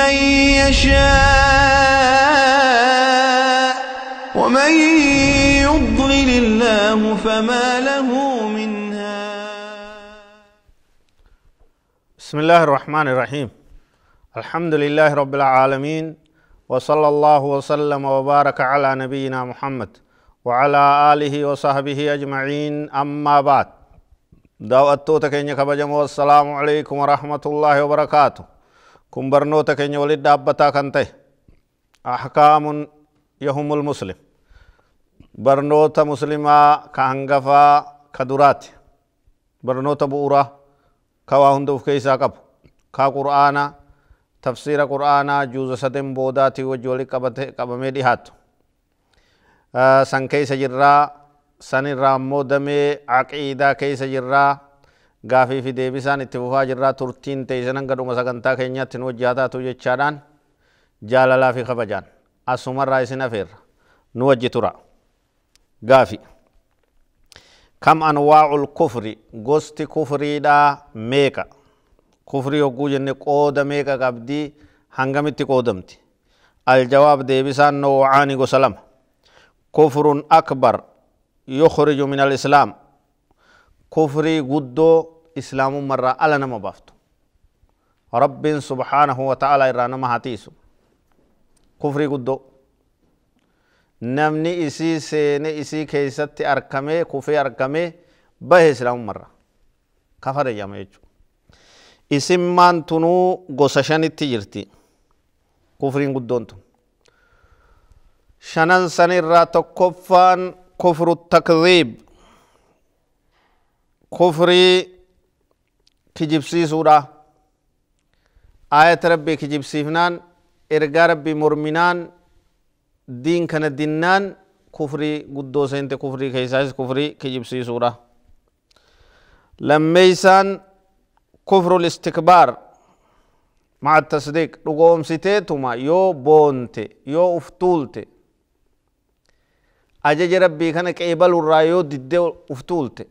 من يشاء ومن يضلل الله فما له من بسم الله الرحمن الرحيم الحمد لله رب العالمين وصلى الله وسلم وبارك على نبينا محمد وعلى آله وصحبه أجمعين أما بعد دعوة توتك إنك بجمو عليكم ورحمة الله وبركاته kun barnoota keenya walit dhaabbataa kan ta'e ahkaamun yahumul muslim barnoota muslimaa ka hangafaa ka duraati barnoota bu'uraa ka waa hunda uf keessaa qabu ka Qurana tafsiira qur'aanaa juuza saden boodaatii wajji walit qabamee dhihaatu san keessa jirraa san irraa ammoo damee keessa jirraa gaafii fi deebisaan itti fufaa jirraa turtiin teeysan hanga dhuma sagantaa keenyaatti nu wajjaa taatu jechaadhaan jaalalaa fi kabajaan asumarraa isin hafeerra nu wajji tura gaafi kam anwaa'ul kufri gosti kufriidhaa meeqa kufri hogguu jenne qooda meeqa qabdii hangamitti qoodamti aljawaab deebisaan noocaani gosa lama kufrun akbar yukhriju min alislaam كفري قدو إسلام مرة ألا نما بافتو رب سبحانه وتعالى إرانا ما هاتيسو كفري قدو نمني إسي سين إسي كيست أركمي كفي أركمي به إسلام مرة كفر يجو إسم مان تنو غسشان التجرتي كفرين قدون تن شنن سن الراتو كفر التكذيب kufrii kijibsiisuudha aayata rabbii kijibsiifnaan ergaa rabbii morminaan diin kana dinnaan kufrii guddoo seente kufrii keessaas kufrii kijibsiisuudha lammeeysaan kufrul istikbaar مع التصديق رقومسيتتما يو بونت يو افتولت أجج ربي كان كيبل الرايو دد افتولت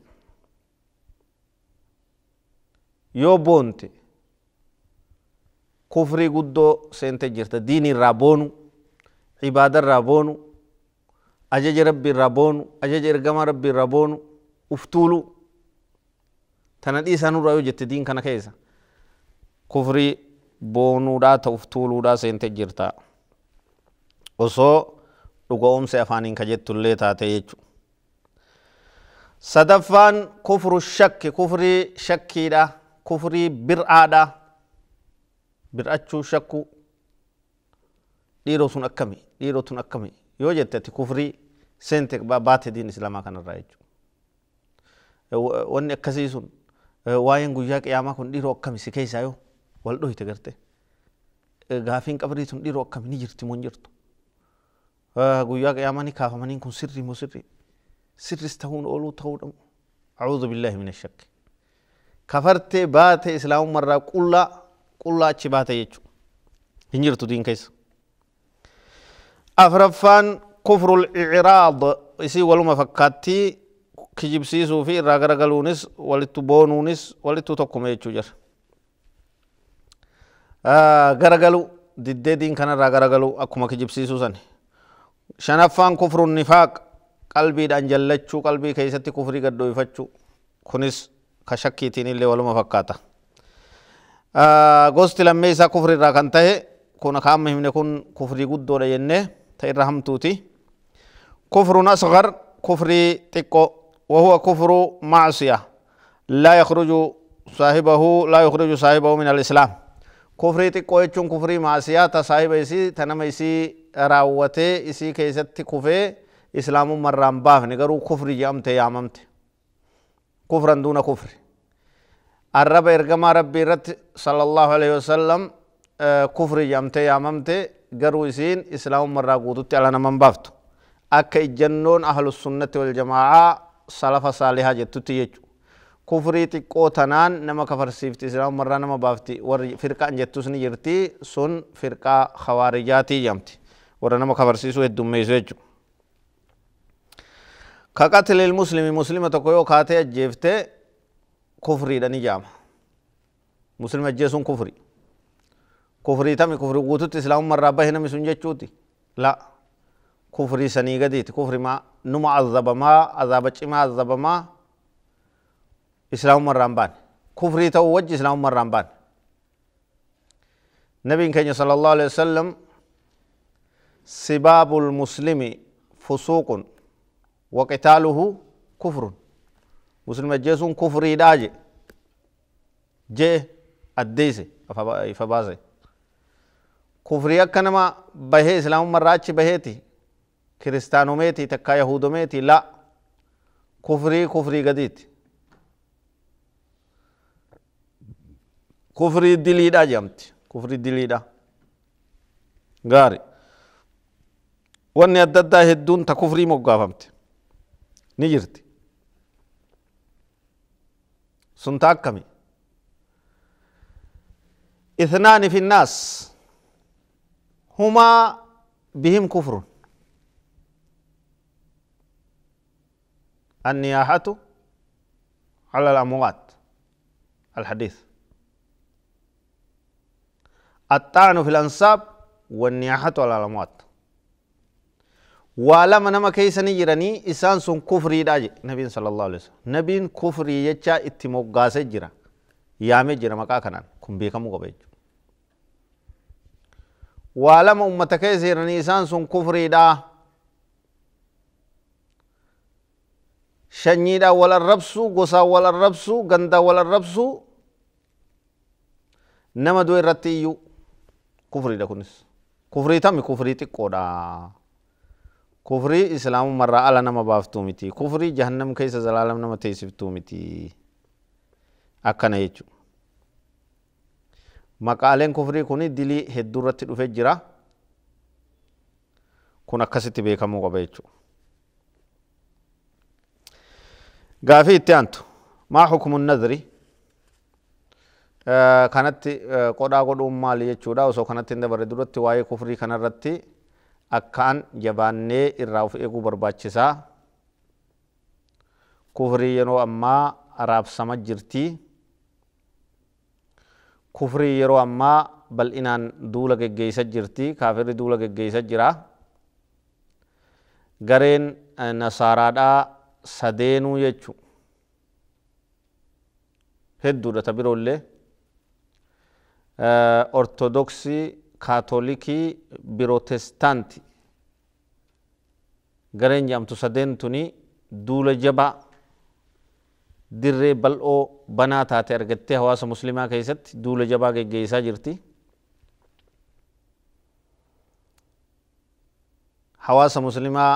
yoo boonte kufrii guddoo seente jirta diinii irraa boonu cibaada irraa boonu ajaji rabbii irraa boonu ajaja ergamaa rabbii irraa boonu uftuulu tana dhiisanurraa yoo jette diin kana keessa kufrii boonuudhaa ta'uuf tuuluudhaa seente jirta osoo dhuga'umse afaaniin ka jettullee jechuudha. sadaffaan kufru shakki kufrii shakkiidha kufrii bir'aadha bir'achuu shakkuu dhiiroo sun akkami dhiiroo tun akkami yoo jette ati kufrii seente baate diin islaamaa kanarraa jechuudha wanni akkasii sun waa'een guyyaa qiyaamaa kun dhiiroo akkami si keessaa yoo wal dhohite garte gaafiin qabrii sun dhiiroo akkami ni jirti mun jirtu guyyaa qiyaamaa ni kaafamaniin kun sirri moo sirri sirris ta'uun ooluu ta'uudha moo أعوذ بالله من الشك kafartee baate islaamummarraa qullaa qullaa achi baate jechuudha hin jirtu diin keessa. afraffaan kufrul isii waluma fakkaattii kijibsiisuu fi irraa garagaluunis walittu boonuunis walittu tokkuma jechuu jira. Garagalu diddee diin kanarraa garagaluu akkuma kijibsiisuu sani. Shanaffaan kufrun nifaaq qalbiidhaan jallachuu qalbii keessatti kufrii gaddooyifachuu kunis खशक्की थी नीले वलम फक्का था गोस्त लम्बे ईसा कुफरी रखन तहे को नखाम महिम ने कुन खुफरी गुद्दो ने जन्ने थे रहम तू थी कुफरु न सगर खुफरी तिको वह कुफरु मासिया ला यखरुजु साहिबहु ला यखरुजु साहिबहु मिन अल इस्लाम खुफरी तिको ए चुन कुफरी मासिया था साहिब इसी थनम मैसी रावते इसी के इसत्ति कुफे इस्लामु मर्राम बाफ ने करू कुफरी थे यामम थे كفرا دون كفر الرب إرجما ربي رت صلى الله عليه وسلم آه، كفر يامتي ياممتي قروا يسين إسلام مرة قوتت على نمان بافتو أكا الجنون أهل السنة والجماعة سلف صالحة جتت يجو كفري تقو تنان نما كفر سيفت إسلام مرة نما بافتي ور فرقة جتو سن يرتي سن فرقة خوارجاتي يامتي ور نما كفر سيسو الدميسو يجو كقتل المسلم مسلمة تقويو كاتي جيفت كفري داني جام مسلمة جيسون كفري كفري تامي كفري قوتو تسلام ربا هنا مسون جيشوتي لا كفري سنيغة ديت كفري ما نما عذب ما عذاب ما عذب ما إسلام مرة رمبان كفري تاو وجه إسلام مرة رمبان نبي كان صلى الله عليه وسلم سباب المسلم فسوق وقتاله كفر مسلم جيسون كفري داجي جي أديسي فبازي كفري أكنما بهي إسلام مراتش بهيتي كريستانوميتي تكا يهودوميتي لا كفري كفري قديت كفري دليدا جمت كفري دليدا غاري واني أددا هدون تكفري مقافمت ni jirti sun اثنان في الناس هما بهم كفر النياحة على الأموات الحديث الطعن في الأنساب والنياحة على الأموات ولما نما كيسني جراني إسان سن كفري داج نبي صلى الله عليه وسلم نبي كفري يجا اتمو غاسة جرا يامي جرا مكا كنان كن بيكم قبيج ولما أمتك يسيرني إسان سن كفري دا شني دا ولا الربسو غسا ولا الربسو غندا ولا الربسو نما دوي رتيو كفري دا كنس كفري تامي كفري تقودا kufrii islaamumarraa ala nama baaftuu miti kufrii jahannam keessa zalaalam nama teessiftuu miti akkana jechuudha. Maqaaleen kufrii kun dilii hedduu irratti jira. Kun akkasitti beekamuu qaba jechuudha. Gaafii itti aantu maa hukumu nadri kanatti qodaa godhuun maal jechuudha osoo kanatti hin dabarre duratti waa'ee kufrii kanarratti akkaan jabaannee irraa of eeguu barbaachisaa kufrii yeroo ammaa araabsama jirtii kufrii yeroo ammaa bal'inaan duula geggeeysa jirti kaafirri duula geggeeysa jira gareen eh, nasaaraadhaa sadeenuu jechu hedduudha ta biroollee eh, ortodoksii kaatolikii birotestaanti gareen jaamtu sadeen tuni duula jabaa dirree bal'oo banaa taate argattee hawaasa muslimaa keessatti duula jabaa geggeessaa jirti. hawaasa muslimaa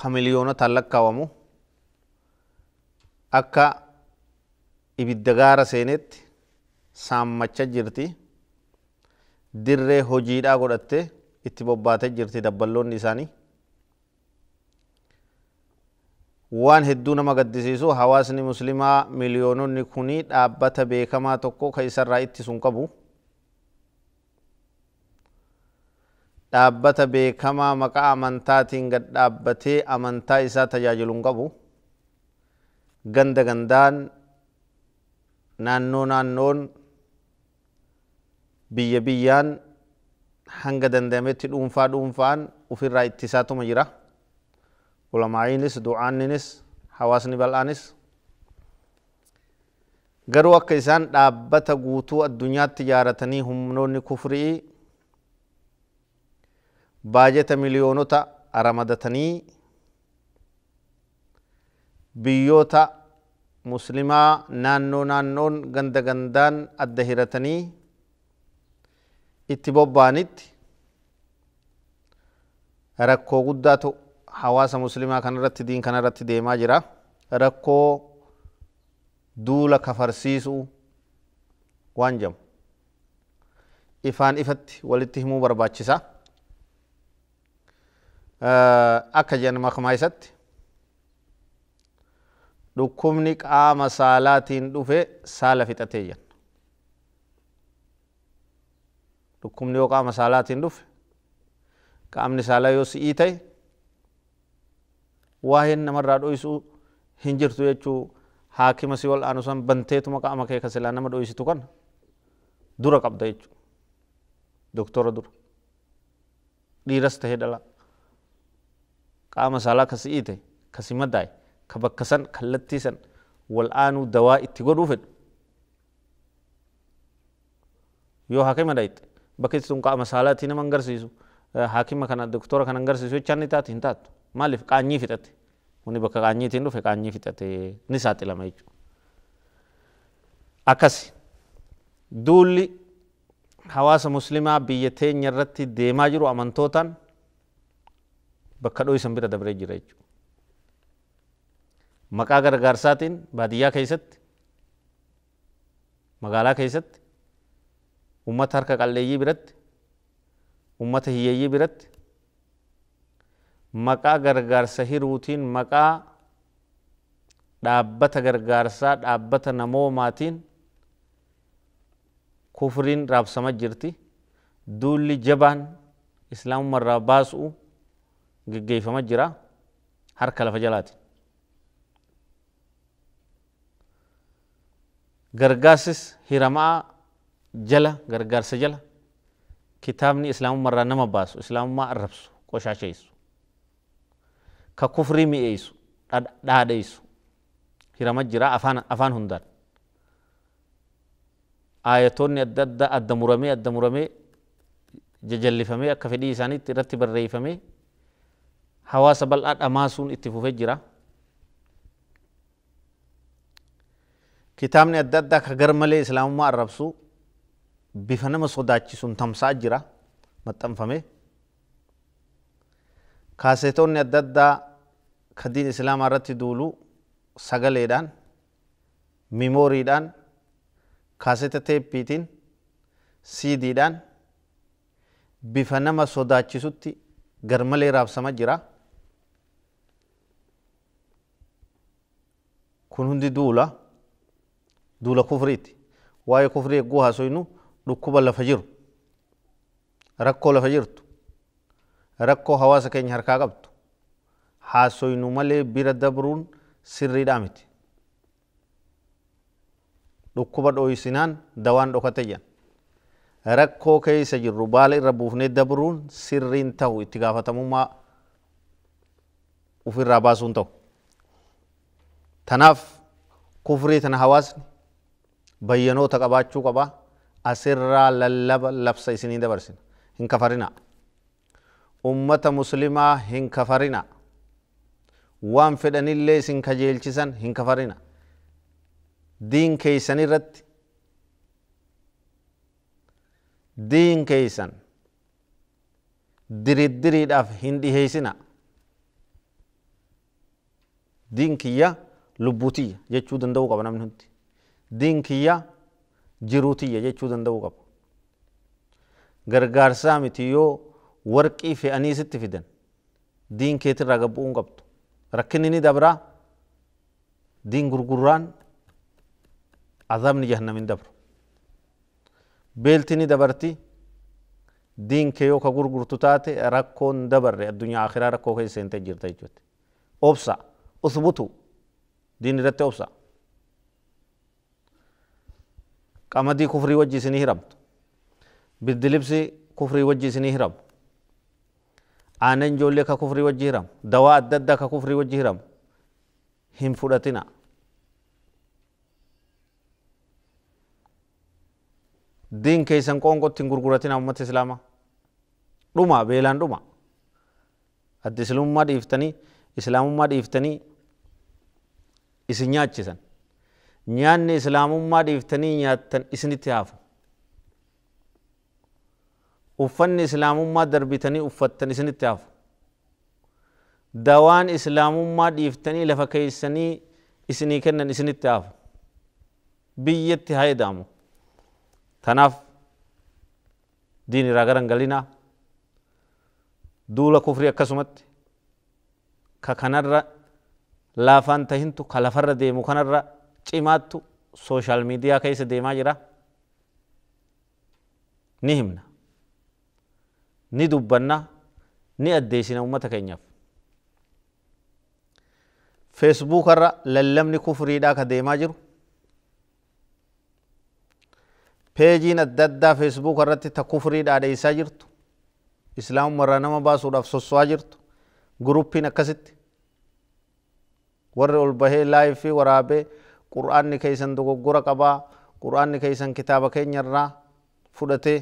ka miliyoonotaan lakkaawamu akka ibidda gaara seenetti saammacha jirti. dirree hojiidhaa godhattee itti bobbaatee jirti dabballoonni isaanii. Waan hedduu nama gaddisiisu hawaasni muslimaa miliyoononni kuni dhaabbata beekamaa tokko kan isarraa ittisuun qabu. Dhaabbata beekamaa maqaa amantaatiin gad dhaabbatee amantaa isaa tajaajilu hin qabu. Ganda gandaan naannoo naannoon biyya biyyaan hanga dandametti dhuunfaa dhuunfaan ufirraa ittisaatuma jira ulamaa'iinis du'aanninis hawaasni bal'aanis garuu akka isaan dhaabbata guutuu addunyaatti jaaratanii humnoonni kufrii baajeta miliyoonota aramadatanii biyyoota muslimaa naannoo naannoon ganda gandaan adda hiratanii itti bobba'anitti rakkoo guddaatu hawaasa muslimaa kanarratti diin kanarratti deemaa jira. Rakkoo duula kafarsiisuu waan jamu ifaan ifatti walitti himuu barbaachisa. Akka jedhan makamaa isatti dhukkubni qaama saalaatiin dhufe saala fixatee jedhan. dhukkubni yoo qaama saalaatiin dhufe qaamni saalaa yoo si'ii ta'e waa'een namarraa dho'isuu hin jirtu jechuu haakima si ol aanu san banteetuma qaama kee kasilaa nama dho'isitu kana dura qabda jechuu doktora dura dhiiras ta'ee dhalaa qaama saalaa ka si'ii ta'e ka si madaa'e ka bakka san kallattii san wal aanuu dawaa itti godhuu fedhu yoo hakima dhayte bakki sun qaama saalaatii nama agarsiisu haakima kana doktora kana agarsiisu jechaan ni taati hin taatu maaliif qaanyii fixatte huni bakka qaanyiitiin dhufe qaanyii fixate ni saaxilama jechuudha. Akkasi duulli hawaasa muslimaa biyya teenya irratti deemaa jiru amantootaan bakka dho'isan bira dabree jira jechuudha. Maqaa gargaarsaatiin baadiyyaa keessatti magaalaa keessatti ummata harka qalleeyyii biratti ummata hiyyeeyyii biratti maqaa gargaarsa hiruutiin maqaa dhaabbata gargaarsaa dhaabbata namoomaatiin kufriin raabsama jirti duulli jabaan islaamummarraa baasu geggeeffama jira harka lafa jalaati gargaarsis hiramaa jala gargaarsa jala kitaabni islaamummarraa nama baasu islaamummaa arrabsu qoshaasheysu ka kufrii mi'eeysu dhaadheysu hirama jira afaan, afaan hundaan aayatoonni adda addaa adda muramee adda muramee jajallifamee akka fedhii isaaniitti irratti barreeffamee hawaasa bal'aa dhamaasuun itti fufee jira. Kitaabni adda addaa ka gar malee islaamummaa arrabsuu bifa nama sodaachisuun tamsa'aa jira maxxanfame. Kaaseetonni adda addaa kan diin islaamaa irratti duulu sagaleedhaan, miimooriidhaan, kaaseeta teeppiitiin, siidiidhaan bifa nama sodaachisutti garmalee raabsama jira. Kun hundi duula duula kufriiti. Waa'ee kufrii eeguu haasofnu. dhukkuba lafa jiru rakkoo lafa jirtu rakkoo hawaasa keenya harkaa qabtu haasoynu malee bira dabruun sirriidhaa miti dhukkuba dho'isinaan dawaan dhokate jedhan rakkoo keessa jirru baala irra buufnee dabruun sirriin ta'u itti gaafatamummaa ofirraa baasuun ta'u tanaaf kufrii tana hawaasni bayyanoota qabaachuu qabaa asirraa lallaba labsa isinii dabarsina hin kafarina ummata muslimaa hin kafarina waan fedhanillee isin kajeelchisan hin kafarina diin keeysan irratti diin keeysan diriddiriidhaaf hin dhiheeysina diin kiyya lubbuu tiyya jechuu danda'uu qaba namni hundi diin kiyya jiruutiyya jechuu danda'uu qabu. Gargaarsaa miti yoo warqii fe'anii sitti fidan diin keetirraa gabbu'uu hin qabdu. Rakkinni ni dabraa diin gurgurraan azaabni jahannamin dabru. Beelti ni dabarti diin kee yoo ka gurgurtu taate rakkoon dabarre addunyaa akhiraa rakkoo keessa seentee jirta jechuuti. Obsa usbutu diin irratti obsa. qamadii kufrii wajji isinii hiramtu biddi libsi kufrii wajji isinii hiramu aannan ijoollee ka kufrii wajji hiramu dawaa adda addaa ka kufrii wajji hiramu hin fudhatina diin keessan qoonqotti hin gurguratina ummata islaamaa dhuma beelaan dhuma adda islaamummaa dhiiftanii islaamummaa dhiiftanii isin nyaachisan nyaanni islaamummaa dhiiftanii nyaattan isinitti haafu uffanni islaamummaa darbitanii uffattan isinitti haafu dawaan islaamummaa dhiiftanii lafa keeysanii isinii kennan isinitti haafu biyyatti haa edaamu tanaaf diin irraa garan galinaa duula kufrii akkasumatti ka kanarra laafaan tahintu ka lafarra deemu kanarra cimaattu sooshaal miidiyaa keessa deemaa jira ni himna ni dubbanna ni addeessina uummata keenyaaf. Feesbuukarra lallabni kufuriidhaa ka deemaa jiru. Peejiin adda addaa feesbuukarratti ta kufurii dhaadheessaa jirtu. Islaamumarraa nama baasuudhaaf sosso'aa jirtu. Guruppiin akkasitti warri ol bahee laayifii waraabee qur'aanni keeysan dogoggora qabaa qur'aanni keeysan kitaaba keenyarraa fudhatee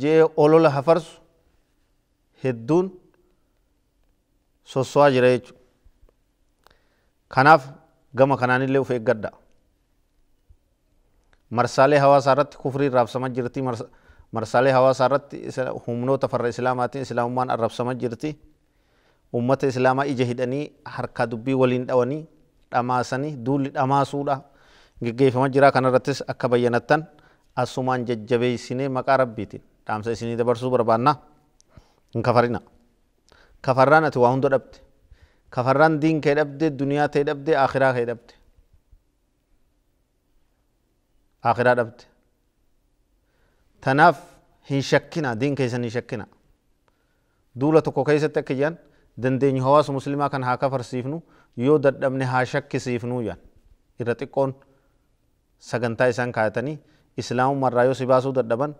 jee olola hafarsu hedduun sossoaa jira jechuudha. Kanaaf gama kanaanillee of eeggadha. Marsaalee hawaasaa irratti kufriin raabsamaa jirti. Marsaalee hawaasaa irratti humnoota farra islaamaatiin islaamummaan arrabsamaa jirti. Uummata islaamaa ija hidhanii harkaa dubbii waliin dhawanii dhamaasanii duulli dhamaasuudha geggeeffama jira kanarrattis akka bayyanattan asumaan jajjabeessinee maqaa rabbiitiin dhaamsa isinii dabarsuu barbaannaa hin kafarina. Kafarraan ati waa hunda dhabde. Kafarraan diin kee dhabde, duniyaa ta'e dhabde, akhiraa kee dhabde. Akhiraa dhabde. Tanaaf hin shakkina diin keessan hin shakkina. Duula tokko keessatti akka jedhan dandeenya hawaasa muslimaa kan haa kafarsiifnu yoo dadhabne haa shakkisiifnu jedhan irra xiqqoon sagantaa isaan kaayatanii islaamummaa irraa yoo si baasuu dadhaban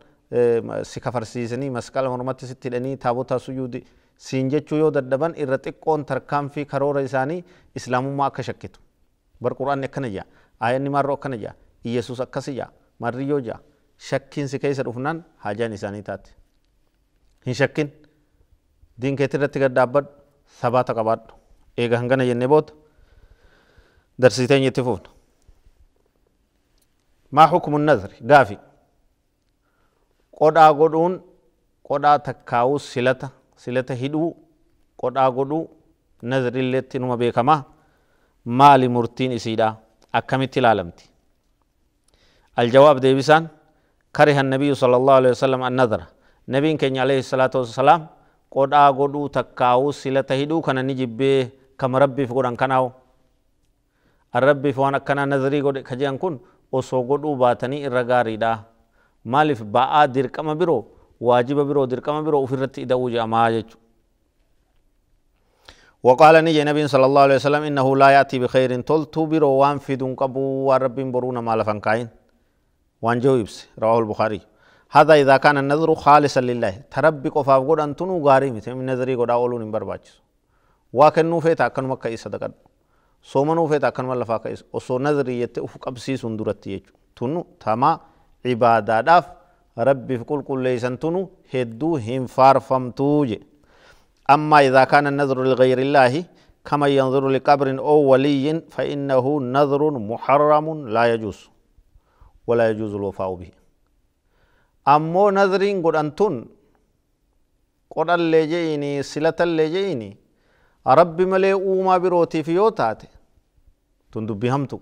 si kafarsiisanii masqala mormatti sitti hidhanii taabota suyyuudi siin jechuu yoo dadhaban irra xiqqoon tarkaanfii karoora isaanii islaamummaa akka shakkitu bar quraanni akkana jaa aayanni maarroo akkana jaa iyesuus akkasi jaa marriyyoo jaa shakkiin si keessa dhufnaan haajaan isaanii taate hin shakkin diin keetti irratti gadaabbadhu sabaata qabaadhu eega hangana jennee booda darsitee itti fufna maa hukumu nazri gaafi qodhaa godhuun qodhaa takkaa'uu silata silata hidhuu qodhaa godhuu nazriilleetti numa beekamaa maali murtiin isiidhaa akkamitti lalamti aljawaab deebisaan kariha annabiyyu sala allahu alehi wasalam nabiin keenya alayhi salaatu wassalaam qodhaa godhuu takkaa'uu silata hidhuu kana ni jibbee kama rabbiif godhan kanaawo rabbiif waan akkanaa nazarii godhe ka jedhan kun osoo godhuu baatanii irra gaariidha maaliif ba'aa dirqama biroo waajiba biroo dirqama biroo ofirratti ida'uu jedhamaa jechuudha. وقال نجي نبي صلى الله عليه وسلم إنه لا يأتي بخير تلتو برو وان في دون قبو ورب برونا ما لفن كاين وان جويبس رواه البخاري هذا إذا كان النظر خالصا لله تربي قفا قد أنتنو غاري مثل من نظري قد أولو نمبر باجس واكنو فيتا كن مكة إيسا دقن سوما نوفي تاكن ملفا كإيس وصو يتي أفق أبسي سندورت يجو تنو تما عبادة داف ربي فقل كل ليسا تنو هدو هم فارفم توج أما إذا كان النظر لغير الله كما ينظر لقبر أو ولي فإنه نظر محرم لا يجوز ولا يجوز الوفاء به ammoo nadriin godhantun qodhallee je'ini silatallee je'ini rabbi malee uumaa birootiif yoo taate tun dubbii hamtu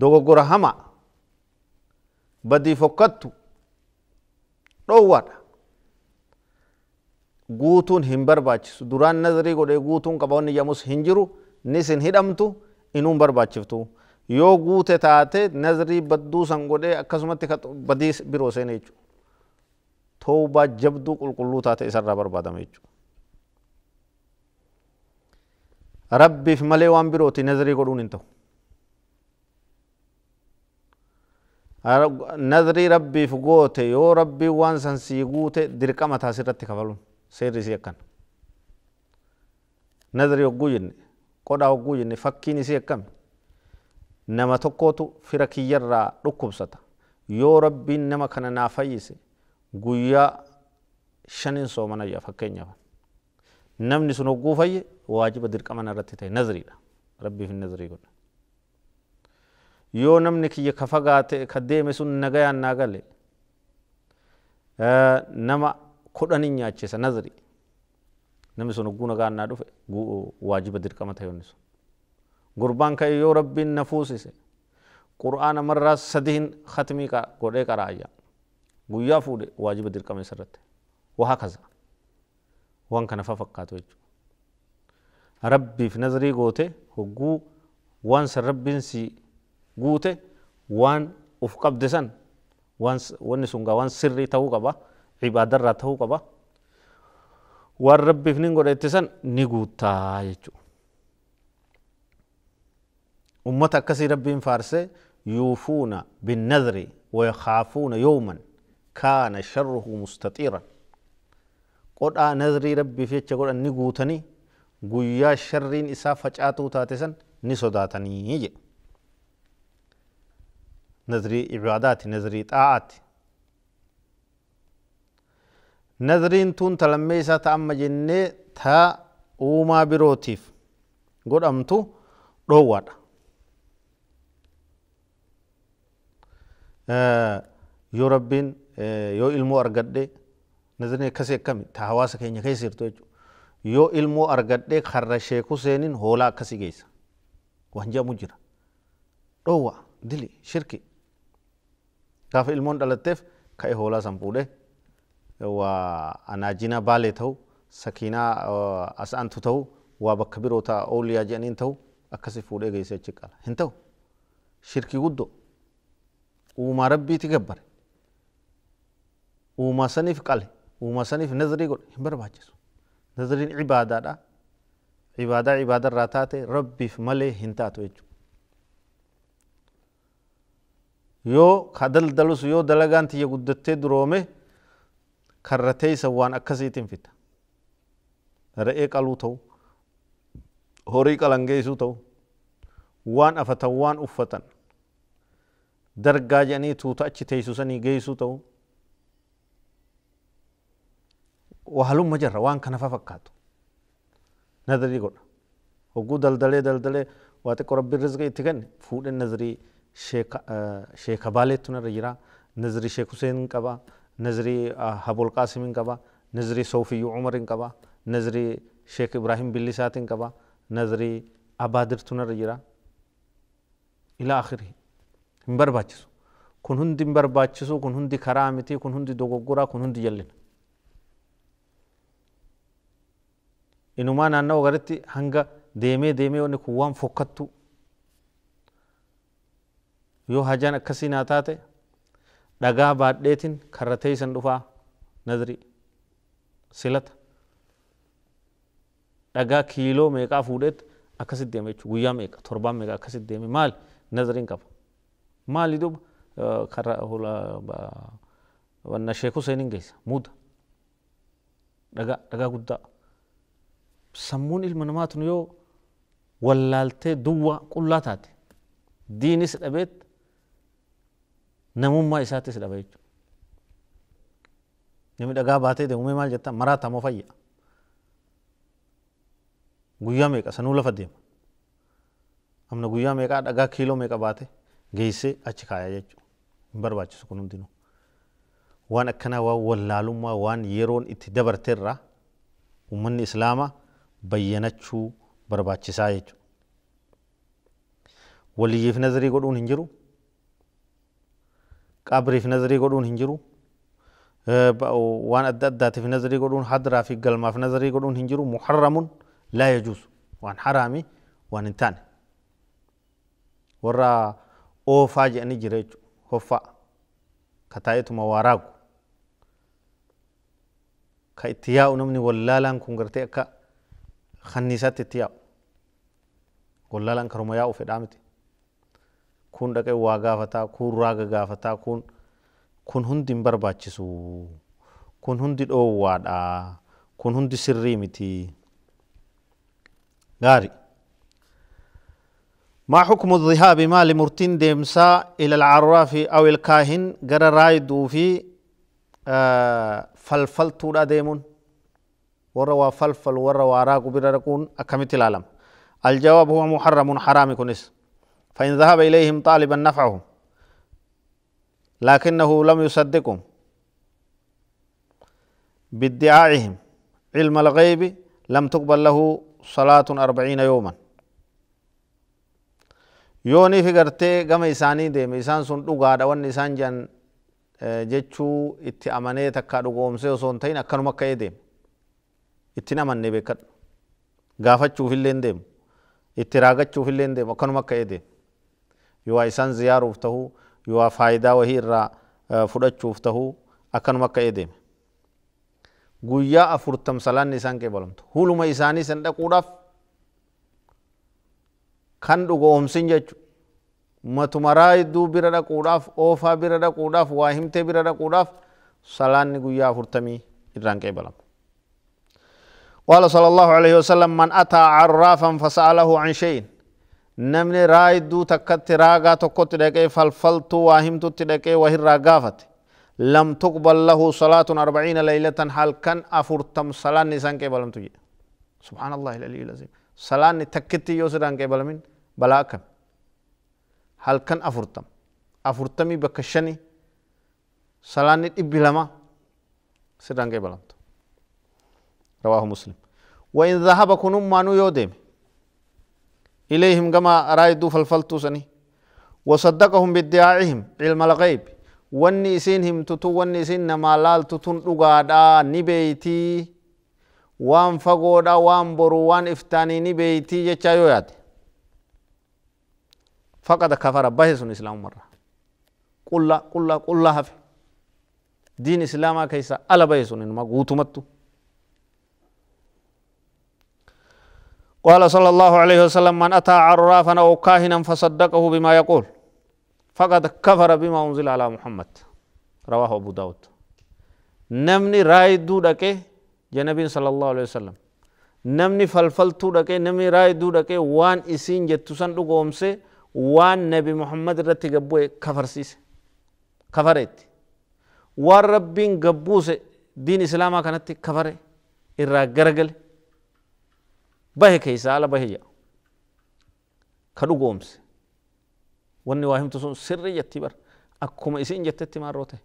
dogoggora hama badii fokkattu dhoowwaadha guutuun hin barbaachisu duraan nazarii godhee guutuun qaba wanni jedhamus hin jiru ni isin hidhamtu inuun barbaachiftu yoo guute taate nazarii badduu san godhee akkasumatti badii biroo seena jechuudha. Toobaa jabduu qulqulluu taate isarraa barbaadama jechuudha. Rabbiif malee waan birooti nazarii godhuun hin ta'u. Nazarii rabbiif goote yoo rabbii waan san sii guute dirqama taasirratti kafaluun seerri isii akkana. Nazarii hogguu jenne qodhaa hogguu jenne fakkiin isii akkami? nama tokkotu fira kiyyarraa dhukkubsata yoo rabbiin nama kana naa fayyise guyyaa shanin soomanayya fakkeenyaaf namni sun hogguu fayye waajiba dirqamana irratti ta'e nazriidha rabbiif nazrii godha yoo namni kiyya ka fagaate ka deeme sun nagayaan naa gale nama kudhanin nyaachisa nazrii namni sun hogguu nagaan naa dhufe waajiba dirqama ta'e sun gurbaan kayyoo rabbiin na fuusise qur'aana marraa sadiin khatmii godhee qaraayya guyyaa fuudhe waajiba dirqama isarratti waa kaza waan kana fa fakkaatu jechuudha rabbiif nazarii goote hogguu waan san rabbiin si guute waan uf qabde san wanni sun gaa waan sirrii ta'uu qaba ibaadarraa ta'uu qaba waan rabbiif nin godhe itti san ni guuttaa jechuudha أمة كسي ربي فارسي يوفون بالنذر ويخافون يوما كان شره مستطيرا قد آه نذري ربي في تقول أني آه قوتني قويا شرين إسا فجأتو تاتسا نسوداتني يجي نذري عبادات نذري طاعات نذرين تون تلميسا تأما جنة تا أوما بروتيف قد أمتو رواد yoo rabbiin yoo ilmoo argadhee nazarni akkas eekame ta hawaasa keenya keessa jirtu jechuudha yoo ilmoo argadhee karra sheeku seeniin hoolaa akkasii geessa waan jedhamu jira dhoowwa dili shirki gaafa ilmoon dhalatteef ka'e hoolaa san fuudhee waa anaajinaa baalee ta'u sakiinaa as aantu ta'u waa bakka biroo ta'a ooliyaa jedhaniin ta'u akkasii fuudhee geessa jechuudha hin ta'u shirki guddoo uumaa rabbiiti gabbare uumaa saniif qale uumaa saniif nazarii godhe hin barbaachisu nazariin cibaadaadha cibaadaa cibaada irraa taate rabbiif malee hin taatu jechuudha yoo ka daldalus yoo dalagaan tiyya guddattee durome karra teeysan waan akkasiitiin fita re'ee qaluu ta'u horii qalangeessuu ta'u waan afatan waan uffatan dargaa jedhanii tuuta achi teessisanii geessuu ta'u wahaalumma jirra waan kana fakkaatu nazarii godha hogguu daldalee daldalee waa xiqqoo rabbiin rizqa itti kenne fuudhee nazarii sheeka baaleettu narra jira nazarii sheek Huseen qaba nazarii Habol Qaasimiin qaba nazarii Soofiyyuu Umariin qaba nazarii sheek Ibrahim Billisaatiin qaba nazarii Abaadirtu narra jira ilaa akhirii hin barbaachisu kun hundi hin barbaachisu kun hundi karaa miti kun hundi dogoggoraa kun hundi jallina inumaa naanna'u garitti hanga deemee deemee wanni kun waan fokkattu yoo hajaan akkasii naa taate dhagaa baadheetiin karra teeysan dhufaa nadri silata dhagaa kiiloo meeqaa fuudheet akkasit deema jechuudha guyyaa meeqa torbaa meeqa akkasit deeme maal nadriin qaba maali dub karra hula wanna sheek Huseeniin geessa muuda dhagaa dhagaa guddaa sammuun ilma namaatu yoo wallaaltee duwwaa qullaa taate diinis dhabeet namummaa isaattis dhabe jechuudha. Namni dhagaa baatee deemumee maal jettaa maraa taamoo fayya. Guyyaa meeqa sanuu lafa deema. Amna guyyaa meeqaa dhagaa kiiloo meeqa baatee geessee achi kaayaa jechuudha. Hin barbaachisu kun hundinuu. Waan akkanaa waan wallaalummaa waan yeroon itti dabarte irraa uummanni islaamaa bayyanachuu barbaachisaa jechuudha. Waliyyiif nazarii godhuun hin jiru. Qabriif nazarii godhuun hin jiru. waan adda addaatiif nazarii godhuun hadiraa fi galmaaf nazarii godhuun hin jiru muharramuun laa yajuus waan haraami waan hin taane Warraa. oofaa jedhanii jira jechuudha. Hoffaa. Ka taa'eetuma waaraagu. Ka itti yaa'u namni wallaalaan kun gartee akka kanniisaatti itti yaa'u. Wallaalaan karuma yaa'u fedhaa miti. Kun dhaqee waa gaafataa, kun raaga gaafataa, kun kun hundi hin barbaachisu. Kun hundi dhoowwaadha. Kun hundi sirrii miti. Gaarii. ما حكم الذهاب مال مرتين ديمسا إلى العراف أو الكاهن قرى رايد في آه فلفل تودا ديمون وروا فلفل وروا عراق برقون أكمت العالم الجواب هو محرم حرام كنس فإن ذهب إليهم طالبا نفعهم لكنه لم يصدقهم بادعائهم علم الغيب لم تقبل له صلاة أربعين يوماً yooniif gartee gama isaanii deeme isaan sun dhugaadha wanni isaan jedhan jechuu itti amanee takka dhugoomsee osoo hin ta'in akkanuma akka deemu ittiin amannee beekadhu gaafachuuf illee hin deemu itti raagachuuf illee hin deemu akkanuma akka deemu yoo isaan ziyaaruuf tahuu yoo faayidaa wahii irraa fudhachuuf tahuu akkanuma akka deeme guyyaa afurtam salaanni isaan qeebalamtu huluma isaanii san dhaquudhaaf kan dhugo oomsin jechuudha. Matuma raayidduu bira dhaquudhaaf, oofaa bira dhaquudhaaf, waa himtee bira dhaquudhaaf salaanni guyyaa afurtamii irraan qeebalama. قال صلى الله عليه وسلم من أتى عرافا فسأله عن شيء نمني دو تكت راغا تكت دكي فالفلت واهمت تدكي وهر راغافت لم تقبل له صلاة أربعين ليلة حال كان أفرتم صلاة نسان كي بلم تجي سبحان الله العلي العظيم salaanni takkitti yoo sodaan qeebalmin balamin balaa kam halkan afurtam afurtamii bakka shani salaanni dhibbi lama sirraan qeebalamtu رواه مسلم وإن ذهب كنم مانو يودم إليهم كما رايدو فالفلتو سني وصدقهم بادعائهم علم الغيب واني سينهم تتو واني سين ما لال تتون رقادا نبيتي waan fagoodha waan boru waan iftaaniini beeytii jechaa yoo yaade faqada kafara bahe sun islaamumarra qulla qulla qulla hafe diin islaamaa keessa ala bahe sun inuma guutumattu قال صلى الله عليه وسلم من أتى عرافا أو كاهنا فصدقه بما يقول فقد كفر بما أنزل على محمد رواه أبو داود نمني رايدو دكه ja nabiin sallallahu alaihi wasallam namni falfaltuu dhaqee namni raayiduu dhaqee waan isiin jettu san dhugoomse waan nabi muhammad irratti gabbu'e kafarsiise kafareetti waan rabbiin gabbuuse diin islaamaa kanatti kafare irraa garagale bahe keessaa ala bahe jedhu ka dhugoomse wanni waa himtu sun sirri jetti bara akkuma isiin jettetti maarroo ta'e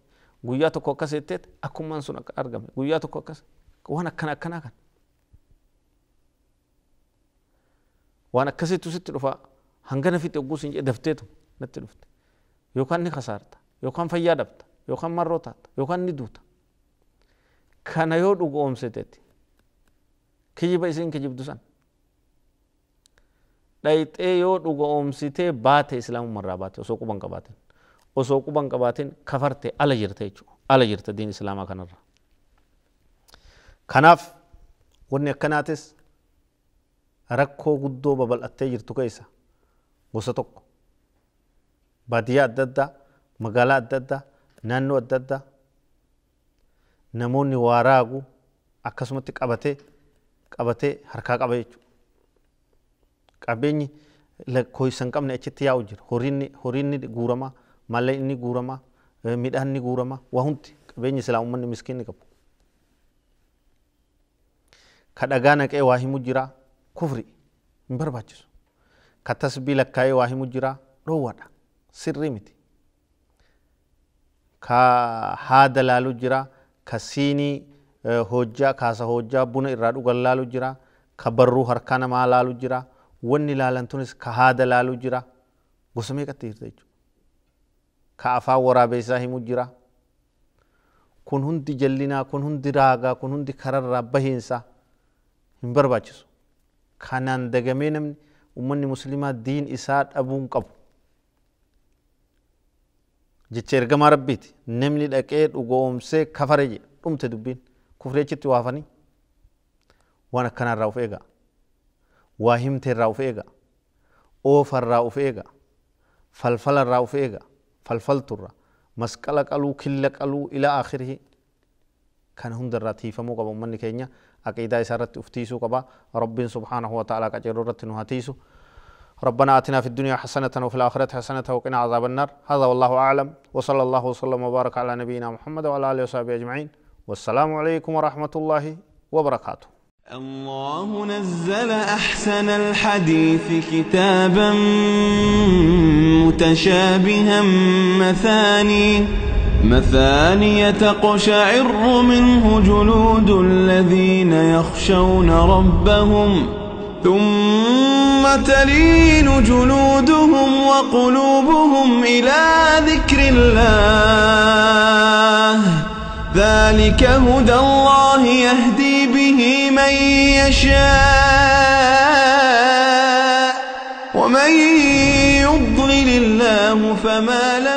guyyaa tokko akkas jetteet akkumaan sun argame guyyaa tokko akkas waan akkana akkanaa kan waan akkasiitu sitti dhufaa hangana fixe oguu siin dafteetu natti dhufte yookaan ni kasaarta yookaan fayyaa dhabta yookaan marroo taata yookaan ni duuta kana yoo dhugu oomsiteeti kijiba isiin kijibdu san dhayxee yoo dhuga oomsitee baate islaamuma irraa baate osoo quban qabaatin osoo quban qabaatin kafarte ala jirte jechuudha ala jirte diin islaamaa kanarraa kanaaf wanni akkanaates rakkoo guddoo babal'attee jirtu keessa gosa tokko baadiyyaa adda addaa magaalaa adda addaa naannoo adda addaa namoonni waa raagu akkasumatti qabatee harkaa qaba jechuudha. Qabeenyi lakkoofsan qabne achitti yaa'u jira. Horiin guuramaa, malleen inni guuramaa, eh, midhaan inni guuramaa, waa hundi qabeenya silaa uummanni qabu. ka dhagaa naqee waa himu jira kufri hin barbaachisu ka tasbii lakkaa'ee waa himu jira dhoowwadha sirrii miti ka haada laalu jira ka siinii hojjaa kaasa hojjaa buna irraa dhugan laalu jira ka barruu harkaa namaa laalu jira wanni laalan tunis ka haada laalu jira gosa meeqatti jirta jechuudha ka afaan waraabee isaa himu jira kun hundi jallinaa kun hundi raagaa kun hundi kararraa bahiinsaa hin barbaachisu kanaan dagamee namni ummanni muslimaa diin isaa dhabuun qabu jecha ergamaa rabbiiti namni dhaqee dhugoomsee kafare jedha dhumte dubbiin kufreechitti waafanii waan akkanaa irraa uf eega waa himte irraa uf eega oofa irraa uf eega falfala irraa uf eega falfaltu irraa masqala qaluu killa qaluu ilaa akhirihi kana hunda irraa tiifamuu qaba ummanni keenya عقيدة إسارة أفتيسو قبا رب سبحانه وتعالى كجرورة نهاتيسو ربنا آتنا في الدنيا حسنة وفي الآخرة حسنة وقنا عذاب النار هذا والله أعلم وصلى الله وسلم وبارك على نبينا محمد وعلى آله وصحبه أجمعين والسلام عليكم ورحمة الله وبركاته الله نزل أحسن الحديث كتابا متشابها مثاني مثانية تقشعر منه جلود الذين يخشون ربهم ثم تلين جلودهم وقلوبهم إلى ذكر الله ذلك هدى الله يهدي به من يشاء ومن يضلل الله فما له